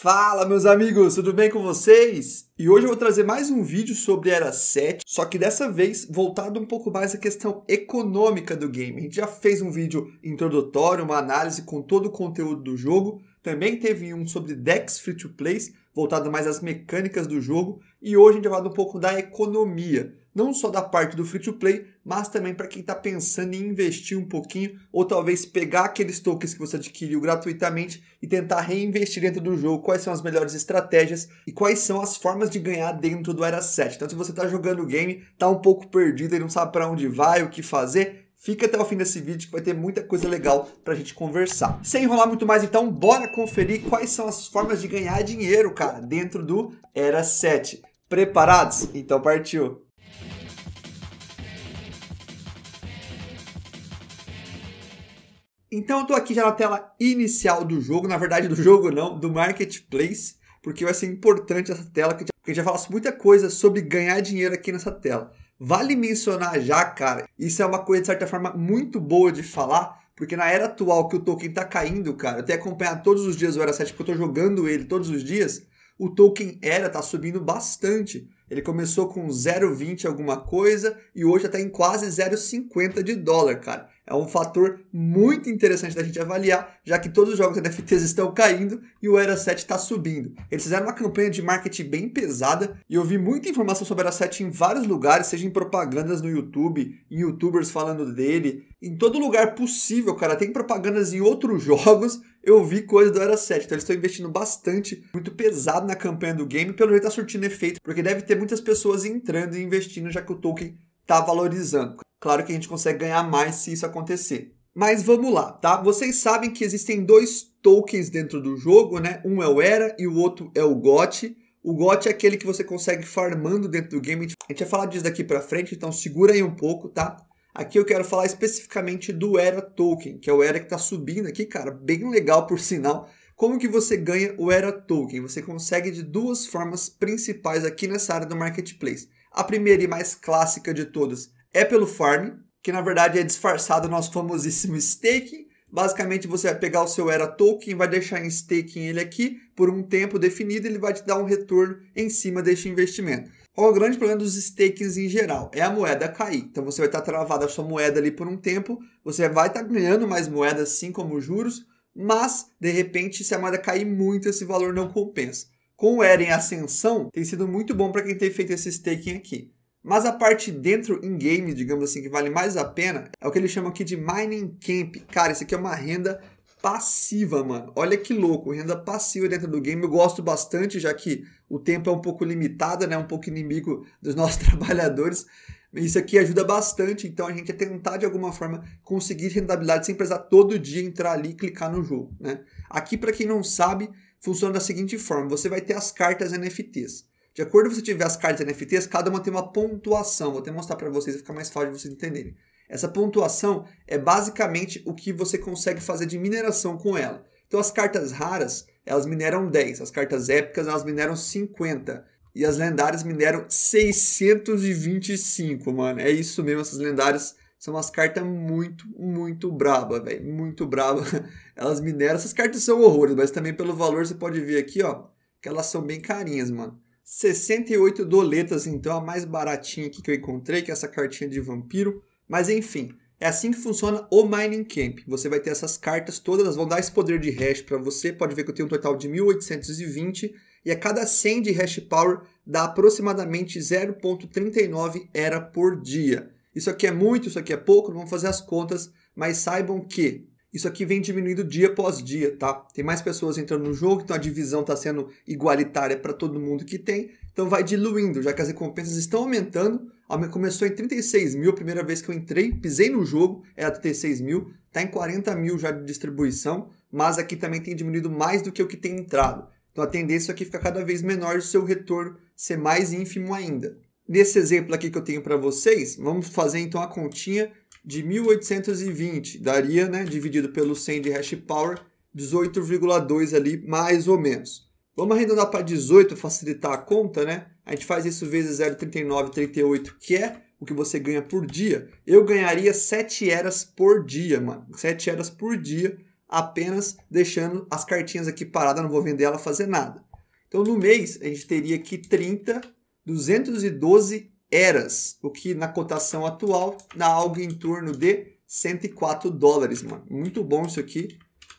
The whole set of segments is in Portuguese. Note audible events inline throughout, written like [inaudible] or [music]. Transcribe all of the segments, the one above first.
Fala, meus amigos, tudo bem com vocês? E hoje eu vou trazer mais um vídeo sobre Era 7, só que dessa vez voltado um pouco mais à questão econômica do game. A gente já fez um vídeo introdutório, uma análise com todo o conteúdo do jogo, também teve um sobre decks free to plays, voltado mais às mecânicas do jogo, e hoje a gente vai falar um pouco da economia, não só da parte do free to play, mas também para quem está pensando em investir um pouquinho ou talvez pegar aqueles tokens que você adquiriu gratuitamente e tentar reinvestir dentro do jogo. Quais são as melhores estratégias e quais são as formas de ganhar dentro do Era 7. Então, se você está jogando o game, está um pouco perdido e não sabe para onde vai, o que fazer, Fica até o fim desse vídeo que vai ter muita coisa legal para a gente conversar. Sem enrolar muito mais, então, bora conferir quais são as formas de ganhar dinheiro, cara, dentro do Era 7. Preparados? Então partiu! Então eu tô aqui já na tela inicial do jogo, na verdade do jogo não, do Marketplace, porque vai ser importante essa tela, porque já fala muita coisa sobre ganhar dinheiro aqui nessa tela. Vale mencionar já, cara, isso é uma coisa de certa forma muito boa de falar, porque na era atual que o token tá caindo, cara, eu tenho acompanhado todos os dias o Era 7, porque eu tô jogando ele todos os dias, o token Era tá subindo bastante. Ele começou com 0,20 alguma coisa e hoje já tá em quase 0,50 de dólar, cara é um fator muito interessante da gente avaliar, já que todos os jogos NFTs estão caindo e o Era 7 está subindo. Eles fizeram uma campanha de marketing bem pesada e eu vi muita informação sobre o Era 7 em vários lugares, seja em propagandas no YouTube, em youtubers falando dele, em todo lugar possível, cara. Tem propagandas em outros [laughs] jogos. Eu vi coisa do Era 7, então eles estão investindo bastante, muito pesado na campanha do game, pelo jeito está surtindo efeito, porque deve ter muitas pessoas entrando e investindo, já que o token está valorizando. Claro que a gente consegue ganhar mais se isso acontecer. Mas vamos lá, tá? Vocês sabem que existem dois tokens dentro do jogo, né? Um é o Era e o outro é o GOT. O GOT é aquele que você consegue farmando dentro do game. A gente vai falar disso daqui pra frente, então segura aí um pouco, tá? Aqui eu quero falar especificamente do Era Token, que é o Era que tá subindo aqui, cara. Bem legal, por sinal. Como que você ganha o Era Token? Você consegue de duas formas principais aqui nessa área do Marketplace. A primeira e mais clássica de todas é pelo farm, que na verdade é disfarçado nosso famosíssimo staking. Basicamente você vai pegar o seu Era Token, vai deixar em staking ele aqui por um tempo definido, ele vai te dar um retorno em cima deste investimento. Qual é o grande problema dos stakings em geral? É a moeda cair. Então você vai estar travado a sua moeda ali por um tempo, você vai estar ganhando mais moedas assim como juros, mas de repente se a moeda cair muito esse valor não compensa com o Eren em ascensão, tem sido muito bom para quem tem feito esse staking aqui. Mas a parte dentro em game, digamos assim, que vale mais a pena, é o que eles chamam aqui de mining camp. Cara, isso aqui é uma renda passiva, mano. Olha que louco, renda passiva dentro do game. Eu gosto bastante, já que o tempo é um pouco limitado, né? Um pouco inimigo dos [laughs] nossos trabalhadores. Isso aqui ajuda bastante, então a gente é tentar de alguma forma conseguir rentabilidade sem precisar todo dia entrar ali e clicar no jogo, né? Aqui, para quem não sabe, funciona da seguinte forma: você vai ter as cartas NFTs. De acordo com você tiver as cartas NFTs, cada uma tem uma pontuação. Vou até mostrar para vocês, fica mais fácil de vocês entenderem. Essa pontuação é basicamente o que você consegue fazer de mineração com ela. Então as cartas raras, elas mineram 10, as cartas épicas elas mineram 50 e as lendárias mineram 625, mano. É isso mesmo, essas lendárias são umas cartas muito, muito braba, velho. Muito braba. [laughs] Elas mineram. Essas cartas são horrores, mas também pelo valor você pode ver aqui, ó. Que elas são bem carinhas, mano. 68 doletas, então, a mais baratinha aqui que eu encontrei, que é essa cartinha de vampiro. Mas enfim, é assim que funciona o Mining Camp. Você vai ter essas cartas todas, elas vão dar esse poder de hash para você. Pode ver que eu tenho um total de 1820 e a cada 100 de hash power dá aproximadamente 0.39 era por dia. Isso aqui é muito, isso aqui é pouco, vamos fazer as contas, mas saibam que isso aqui vem diminuindo dia após dia, tá? Tem mais pessoas entrando no jogo, então a divisão está sendo igualitária para todo mundo que tem, então vai diluindo, já que as recompensas estão aumentando. Começou em 36 mil a primeira vez que eu entrei, pisei no jogo, era 36 mil, tá em 40 mil já de distribuição, mas aqui também tem diminuído mais do que o que tem entrado. Então a tendência aqui é fica cada vez menor e o seu retorno ser mais ínfimo ainda. Nesse exemplo aqui que eu tenho para vocês, vamos fazer então a continha de 1820. Daria, né, dividido pelo 100 de hash power, 18,2 ali, mais ou menos. Vamos arredondar para 18, facilitar a conta, né? A gente faz isso vezes 0,3938, que é o que você ganha por dia. Eu ganharia 7 eras por dia, mano. 7 eras por dia, apenas deixando as cartinhas aqui paradas, não vou vender ela, fazer nada. Então, no mês, a gente teria aqui 30 212 eras, o que na cotação atual dá algo em torno de 104 dólares, mano. Muito bom isso aqui.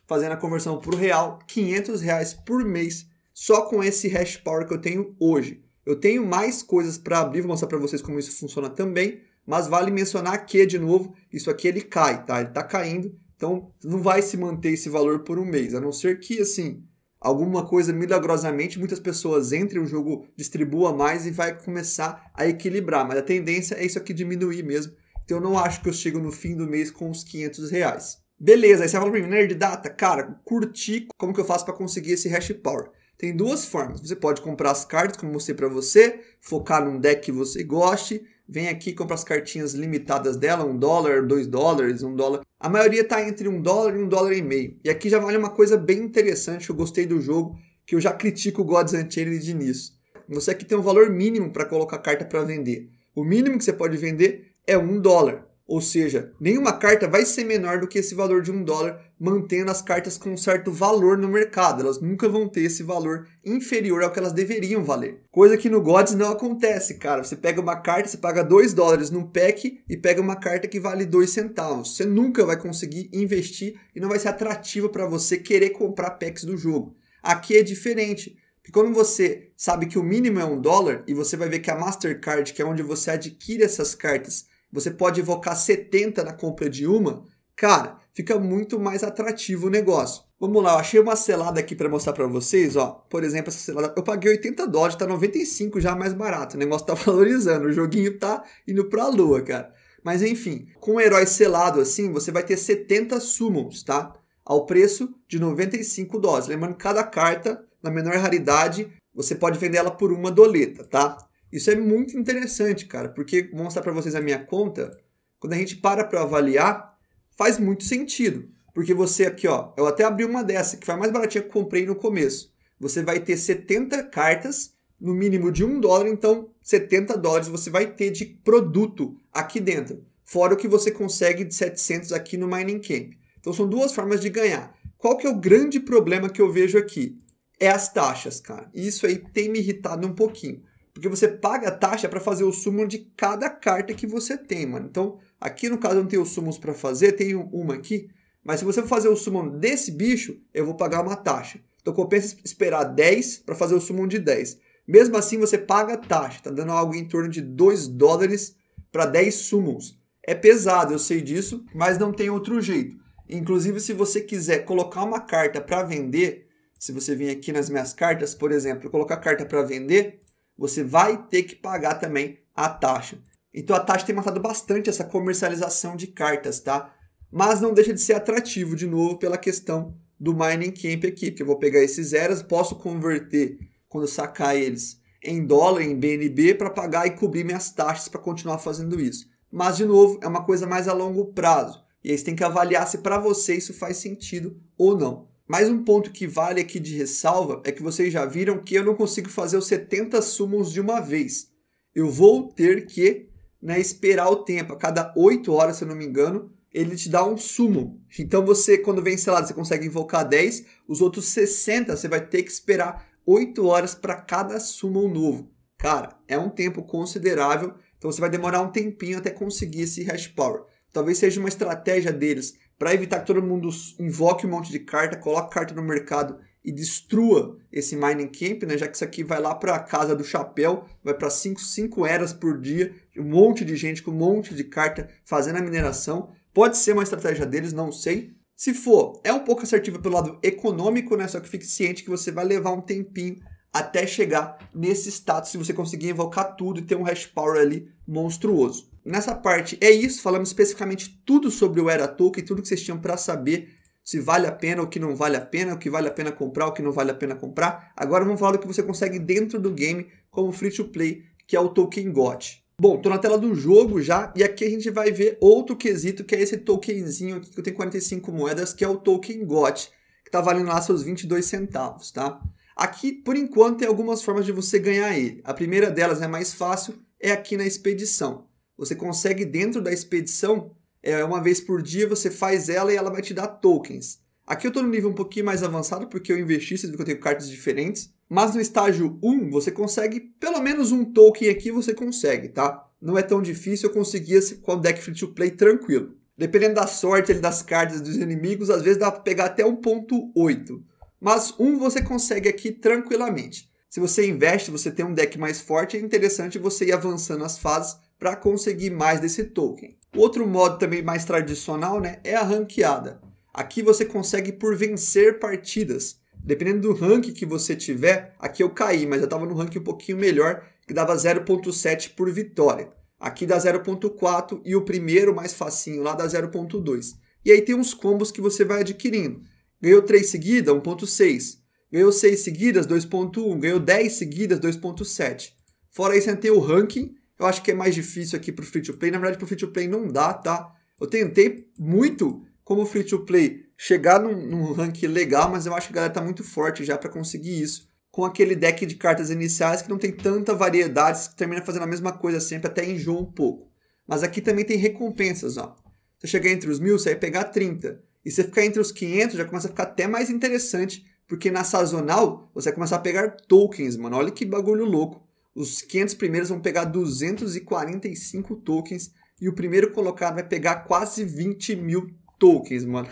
Fazendo a conversão para o real, 500 reais por mês só com esse hash power que eu tenho hoje. Eu tenho mais coisas para abrir, vou mostrar para vocês como isso funciona também, mas vale mencionar que, de novo, isso aqui ele cai, tá? Ele está caindo, então não vai se manter esse valor por um mês, a não ser que, assim, alguma coisa milagrosamente, muitas pessoas entrem, o jogo distribua mais e vai começar a equilibrar. Mas a tendência é isso aqui diminuir mesmo. Então eu não acho que eu chego no fim do mês com uns 500 reais. Beleza, aí você fala pra mim, Nerd Data, cara, curti como que eu faço para conseguir esse hash power. Tem duas formas. Você pode comprar as cartas, como eu mostrei para você, focar num deck que você goste, vem aqui, compra as cartinhas limitadas dela, um dólar, dois dólares, um dólar. A maioria está entre um dólar e um dólar e meio. E aqui já vale uma coisa bem interessante, eu gostei do jogo, que eu já critico o Gods Unchained nisso. Você aqui tem um valor mínimo para colocar a carta para vender. O mínimo que você pode vender é um dólar. Ou seja, nenhuma carta vai ser menor do que esse valor de um dólar, mantendo as cartas com um certo valor no mercado. Elas nunca vão ter esse valor inferior ao que elas deveriam valer. Coisa que no Gods não acontece, cara. Você pega uma carta, você paga 2 dólares num pack e pega uma carta que vale 2 centavos. Você nunca vai conseguir investir e não vai ser atrativo para você querer comprar packs do jogo. Aqui é diferente. E quando você sabe que o mínimo é um dólar e você vai ver que a Mastercard, que é onde você adquire essas cartas, você pode evocar 70 na compra de uma, cara, fica muito mais atrativo o negócio. Vamos lá, eu achei uma selada aqui para mostrar para vocês, ó. Por exemplo, essa selada, eu paguei 80 dólares, tá 95 já mais barato. O negócio tá [laughs] valorizando, o joguinho tá indo pra lua, cara. Mas enfim, com um herói selado assim, você vai ter 70 summons, tá? Ao preço de 95 dólares. Lembrando que cada carta, na menor raridade, você pode vender ela por uma doleta, tá? Isso é muito interessante, cara, porque vou mostrar para vocês a minha conta. Quando a gente para para avaliar, faz muito sentido. Porque você aqui, ó, eu até abri uma dessa, que foi a mais baratinha que comprei no começo. Você vai ter 70 cartas, no mínimo de um dólar, então 70 dólares você vai ter de produto aqui dentro. Fora o que você consegue de 700 aqui no Mining Camp. Então são duas formas de ganhar. Qual que é o grande problema que eu vejo aqui? É as taxas, cara. Isso aí tem me irritado um pouquinho porque você paga a taxa para fazer o sumo de cada carta que você tem, mano. Então, aqui no caso eu não tenho sumos para fazer, tem uma aqui, mas se você for fazer o sumo desse bicho, eu vou pagar uma taxa. Então compensa esperar 10 para fazer o sumo de 10. Mesmo assim, você paga a taxa, tá dando algo em torno de 2 dólares para 10 sumos. É pesado, eu sei disso, mas não tem outro jeito. Inclusive, se você quiser colocar uma carta para vender, se você vir aqui nas minhas cartas, por exemplo, colocar carta para vender, você vai ter que pagar também a taxa. Então a taxa tem matado bastante essa comercialização de cartas, tá? Mas não deixa de ser atrativo de novo pela questão do mining camp aqui, porque eu vou pegar esses eras, posso converter quando sacar eles em dólar, em BNB, para pagar e cobrir minhas taxas para continuar fazendo isso. Mas, de novo, é uma coisa mais a longo prazo. E aí você tem que avaliar se para você isso faz sentido ou não. Mais um ponto que vale aqui de ressalva é que vocês já viram que eu não consigo fazer os 70 summons de uma vez. Eu vou ter que né, esperar o tempo. A cada 8 horas, se eu não me engano, ele te dá um summon. Então você, quando vem selado, você consegue invocar 10. Os outros 60, você vai ter que esperar 8 horas para cada summon novo. Cara, é um tempo considerável. Então você vai demorar um tempinho até conseguir esse hash power. Talvez seja uma estratégia deles para evitar que todo mundo invoque um monte de carta, coloque carta no mercado e destrua esse mining camp, né? Já que isso aqui vai lá para a casa do chapéu, vai para 5 cinco, eras por dia, um monte de gente com um monte de carta fazendo a mineração. Pode ser uma estratégia deles, não sei. Se for, é um pouco assertiva pelo lado econômico, né? Só que fique ciente que você vai levar um tempinho até chegar nesse status se você conseguir invocar tudo e ter um hash power ali monstruoso nessa parte é isso. Falamos especificamente tudo sobre o Era Tolkien, tudo que vocês tinham para saber se vale a pena ou que não vale a pena, o que vale a pena comprar, o que não vale a pena comprar. Agora vamos falar do que você consegue dentro do game como free to play, que é o Tolkien GOT. Bom, tô na tela do jogo já, e aqui a gente vai ver outro quesito, que é esse tokenzinho aqui, que eu tenho 45 moedas, que é o token GOT, que tá valendo lá seus 22 centavos, tá? Aqui, por enquanto, tem algumas formas de você ganhar ele. A primeira delas, é mais fácil, é aqui na expedição. Você consegue dentro da expedição, é, uma vez por dia você faz ela e ela vai te dar tokens. Aqui eu estou no nível um pouquinho mais avançado porque eu investi, sendo que eu tenho cartas diferentes. Mas no estágio 1, você consegue pelo menos um token aqui, você consegue, tá? Não é tão difícil, eu conseguia com o deck free to play tranquilo. Dependendo da sorte ali, das cartas dos inimigos, às vezes dá para pegar até 1.8. Mas um você consegue aqui tranquilamente. Se você investe, você tem um deck mais forte, é interessante você ir avançando as fases para conseguir mais desse token. outro modo também mais tradicional né, é a ranqueada. Aqui você consegue por vencer partidas. Dependendo do rank que você tiver, aqui eu caí, mas eu estava no rank um pouquinho melhor, que dava 0.7 por vitória. Aqui dá 0.4 e o primeiro mais facinho lá dá 0.2. E aí tem uns combos que você vai adquirindo. Ganhou 3 seguidas, 1.6. Ganhou 6 seguidas, 2.1. Ganhou 10 seguidas, 2.7. Fora isso, tem o ranking, eu acho que é mais difícil aqui para o free to play. Na verdade, para o free to play não dá, tá? Eu tentei muito como free to play chegar num, num rank legal, mas eu acho que a galera tá muito forte já para conseguir isso. Com aquele deck de cartas iniciais que não tem tanta variedade, que termina fazendo a mesma coisa sempre, até enjoa um pouco. Mas aqui também tem recompensas, ó. Você chegar entre os mil, você vai pegar 30. E você ficar entre os 500, já começa a ficar até mais interessante, porque na sazonal você vai começar a pegar tokens, mano. Olha que bagulho louco. Os 500 primeiros vão pegar 245 tokens e o primeiro colocado vai pegar quase 20 mil tokens, mano.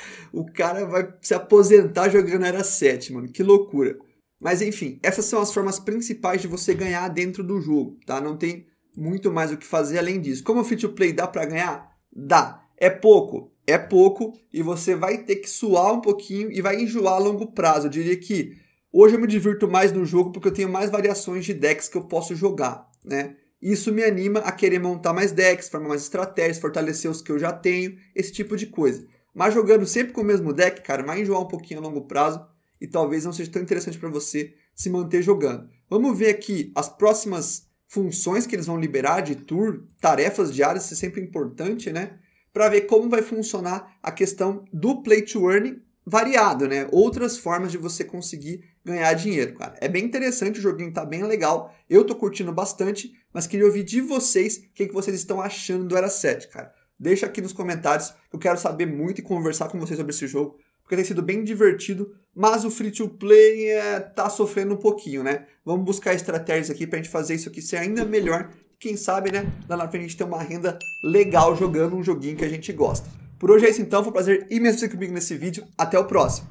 [laughs] o cara vai se aposentar jogando Era 7, mano. Que loucura. Mas enfim, essas são as formas principais de você ganhar dentro do jogo, tá? Não tem muito mais o que fazer além disso. Como o free to play dá para ganhar? Dá. É pouco? É pouco e você vai ter que suar um pouquinho e vai enjoar a longo prazo. Eu diria que Hoje eu me divirto mais no jogo porque eu tenho mais variações de decks que eu posso jogar, né? Isso me anima a querer montar mais decks, formar mais estratégias, fortalecer os que eu já tenho, esse tipo de coisa. Mas jogando sempre com o mesmo deck, cara, vai enjoar um pouquinho a longo prazo e talvez não seja tão interessante para você se manter jogando. Vamos ver aqui as próximas funções que eles vão liberar de tour, tarefas diárias, isso é sempre importante, né? Para ver como vai funcionar a questão do play to earn variado, né? Outras formas de você conseguir ganhar dinheiro, cara. É bem interessante, o joguinho tá bem legal. Eu tô curtindo bastante, mas queria ouvir de vocês o que, que vocês estão achando do Era 7, cara. Deixa aqui nos comentários, eu quero saber muito e conversar com vocês sobre esse jogo, porque tem sido bem divertido, mas o free to play é, tá sofrendo um pouquinho, né? Vamos buscar estratégias aqui pra gente fazer isso aqui ser ainda melhor. Quem sabe, né? Lá na frente a gente tem uma renda legal jogando um joguinho que a gente gosta. Por hoje é isso então, foi um prazer imenso ter comigo nesse vídeo. Até o próximo.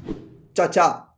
Tchau, tchau!